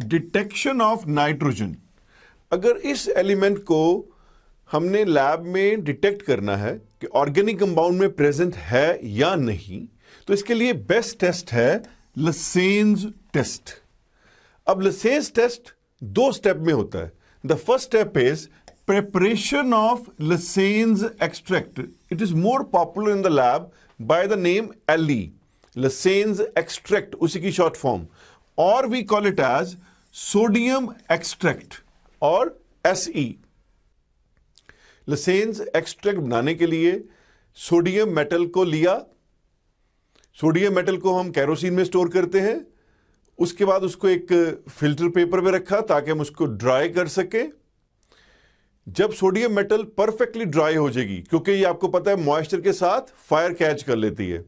detection of nitrogen अगर इस element को हमने लैब में डिटेक्ट करना है कि ऑर्गेनिक कंपाउंड में प्रेजेंट है या नहीं तो इसके लिए बेस्ट टेस्ट है लसेंज टेस्ट अब लसेंज टेस्ट दो स्टेप में होता है the first step is preparation of Lassaigne's extract it is more popular in the lab by the name L E Lassaigne's extract उसी की short form we call it as sodium extract और S E Lassaigne's extract बनाने के लिए sodium metal को लिया sodium metal को हम कैरोसिन में स्टोर करते हैं उसके बाद उसको एक फिल्टर पेपर में रखा ताकि हम उसको ड्राई कर सके जब सोडियम मेटल परफेक्टली ड्राई हो जाएगी क्योंकि ये आपको पता है मॉइस्चर के साथ फायर कैच कर लेती है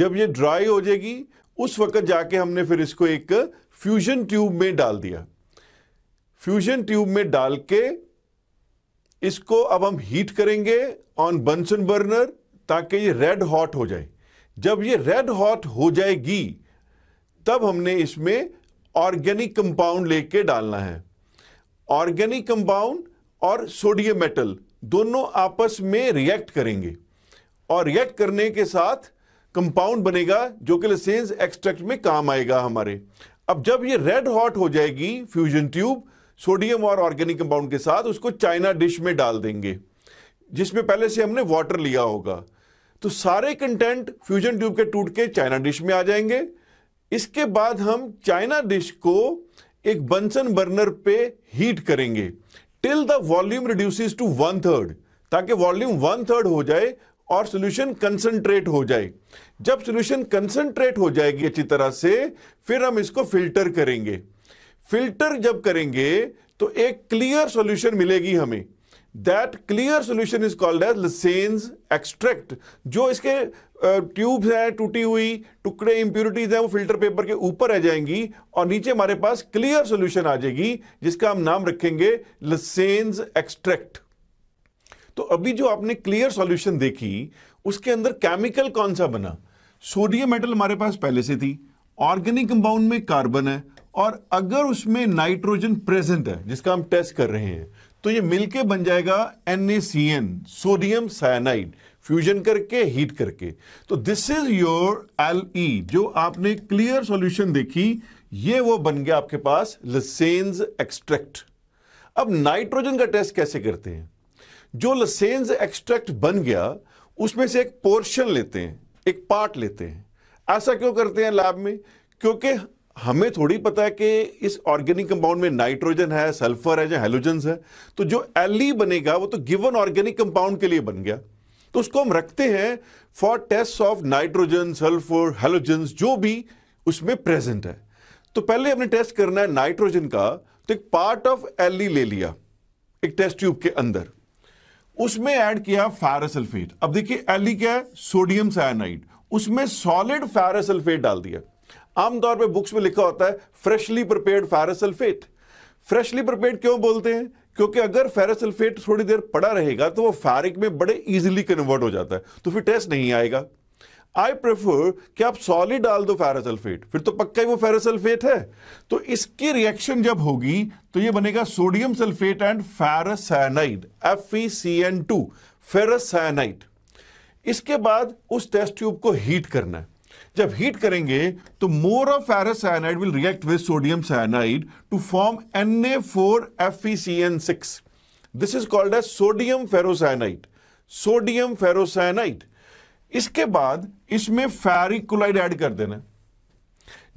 जब ये ड्राई हो जाएगी उस वक्त जाके हमने फिर इसको एक फ्यूजन ट्यूब में डाल दिया फ्यूजन ट्यूब में डाल के इसको अब हम हीट करेंगे ऑन बंसन बर्नर ताकि ये रेड हॉट हो जाए जब ये रेड हॉट हो जाएगी तब हमने इसमें ऑर्गेनिक कंपाउंड लेके डालना है ऑर्गेनिक कंपाउंड और सोडियम मेटल दोनों आपस में रिएक्ट करेंगे और रिएक्ट करने के साथ कंपाउंड बनेगा जो कि लसेंस एक्सट्रैक्ट में काम आएगा हमारे अब जब ये रेड हॉट हो जाएगी फ्यूजन ट्यूब सोडियम और ऑर्गेनिक कंपाउंड के साथ उसको चाइना डिश में डाल देंगे जिसमें पहले से हमने वाटर लिया होगा तो सारे कंटेंट फ्यूजन ट्यूब के टूट के चाइना डिश में आ जाएंगे इसके बाद हम चाइना डिश को एक बंसन बर्नर पे हीट करेंगे till the volume reduces to one third ताकि वॉल्यूम वन थर्ड हो जाए और सोल्यूशन कंसंट्रेट हो जाए जब सोल्यूशन कंसंट्रेट हो जाएगी अच्छी तरह से फिर हम इसको फिल्टर करेंगे फिल्टर जब करेंगे तो एक क्लियर सॉल्यूशन मिलेगी हमें that clear solution is called as Lassaigne's extract जो इसके ट्यूब्स हैं टूटी हुई टुकड़े इंप्यूरिटीज हैं वो फिल्टर पेपर के ऊपर रह जाएंगी और नीचे हमारे पास क्लियर सॉल्यूशन आ जाएगी जिसका हम नाम रखेंगे लसेंस एक्सट्रैक्ट तो अभी जो आपने क्लियर सॉल्यूशन देखी उसके अंदर केमिकल कौन सा बना सोडियम मेटल हमारे पास पहले से थी ऑर्गेनिक कंपाउंड में कार्बन है और अगर उसमें नाइट्रोजन प्रेजेंट है जिसका हम टेस्ट कर रहे हैं तो ये मिलके बन जाएगा NaCN सोडियम साइनाइड फ्यूजन करके हीट करके तो दिस इज योर एल जो आपने क्लियर सॉल्यूशन देखी ये वो बन गया आपके पास लसेन्स एक्सट्रैक्ट अब नाइट्रोजन का टेस्ट कैसे करते हैं जो लसेंज एक्सट्रैक्ट बन गया उसमें से एक पोर्शन लेते हैं एक पार्ट लेते हैं ऐसा क्यों करते हैं लैब में क्योंकि हमें थोड़ी पता है कि इस ऑर्गेनिक कंपाउंड में नाइट्रोजन है सल्फर है या हेलोजन है तो जो एल e बनेगा वो तो गिवन ऑर्गेनिक कंपाउंड के लिए बन गया तो उसको हम रखते हैं for test of nitrogen sulphur halogen जो भी उसमें प्रेजेंट है तो पहले हमने टेस्ट करना है नाइट्रोजन का तो एक पार्ट ऑफ एल ले लिया एक टेस्ट ट्यूब के अंदर उसमें ऐड किया फेरासल्फेट अब देखिए एली e क्या है सोडियम साइनाइड उसमें सॉलिड फेरासल्फेट डाल दिया आमतौर पे बुक्स में लिखा होता है freshly prepared ferrous sulphate freshly prepared क्यों बोलते हैं क्योंकि अगर फेरासल्फेट थोड़ी देर पड़ा रहेगा तो वो फेरिक में बड़े इजीली कन्वर्ट हो जाता है तो फिर टेस्ट नहीं आएगा आई प्रेफर कि आप सॉलिड डाल दो फेरासल्फेट फिर तो पक्का ही वो फेरासल्फेट है तो इसकी रिएक्शन जब होगी तो ये बनेगा sodium sulphate and ferrous cyanide F E C N two ferrous cyanide इसके बाद उस टेस्ट ट्यूब को हीट करना है जब हीट करेंगे तो more of ferrous will react with sodium cyanide to form N A four F six this is called as sodium ferrocyanide sodium ferrocyanide इसके बाद इसमें फेरिक क्लोराइड ऐड कर देना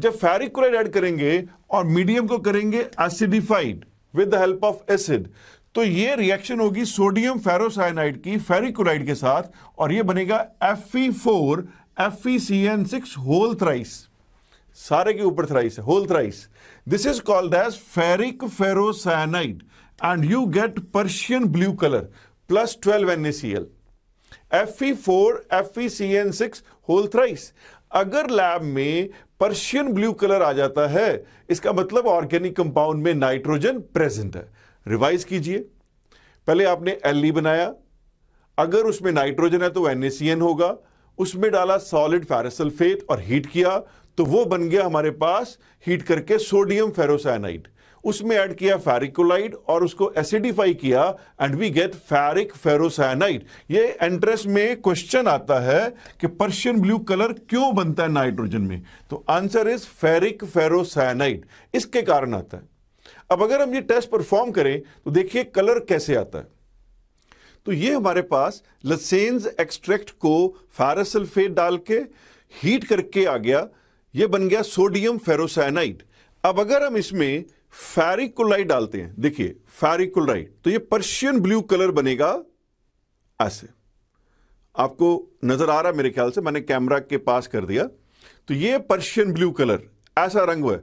जब फेरिक क्लोराइड ऐड करेंगे और मीडियम को करेंगे acidified with the help of acid तो ये रिएक्शन होगी सोडियम फेरोसाइनाइड की फेरिक क्लोराइड के साथ और ये बनेगा F four N six whole thrice सारे के ऊपर थ्राइस है whole thrice this is called as ferric ferrocyanide and you get Persian blue colour plus twelve L F E four F E C N six whole thrice अगर lab में Persian blue colour आ जाता है इसका मतलब organic compound में nitrogen present है revise कीजिए पहले आपने एल e बनाया अगर उसमें नाइट्रोजन है तो एन होगा उसमें डाला सॉलिड फेरसल्फेट और हीट किया तो वो बन गया हमारे पास हीट करके सोडियम फेरोसाइनाइड उसमें ऐड किया फेरिकोलाइड और उसको एसिडिफाई किया and we get ferric ferrocyanide ये एंट्रेस में क्वेश्चन आता है कि पर्शियन ब्लू कलर क्यों बनता है नाइट्रोजन में तो आंसर इज फेरिक फेरोसाइनाइड इसके कारण आता है अब अगर हम ये टेस्ट परफॉर्म करें तो देखिए कलर कैसे आता है तो ये हमारे पास लसेंस एक्सट्रैक्ट को फेरासल्फेट डाल के हीट करके आ गया ये बन गया सोडियम फेरोसाइनाइड अब अगर हम इसमें फेरिकुलाइट डालते हैं देखिए फेरिकुलाइट तो ये पर्शियन ब्लू कलर बनेगा ऐसे आपको नजर आ रहा है मेरे ख्याल से मैंने कैमरा के पास कर दिया तो ये पर्शियन ब्लू कलर ऐसा रंग हुआ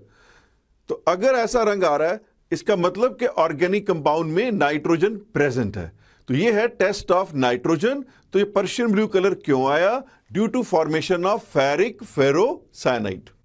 तो अगर ऐसा रंग आ रहा है इसका मतलब कि ऑर्गेनिक कंपाउंड में नाइट्रोजन प्रेजेंट है तो ये है टेस्ट ऑफ नाइट्रोजन तो ये पर्शियन ब्लू कलर क्यों आया due to formation of ferric फेरोसाइनाइट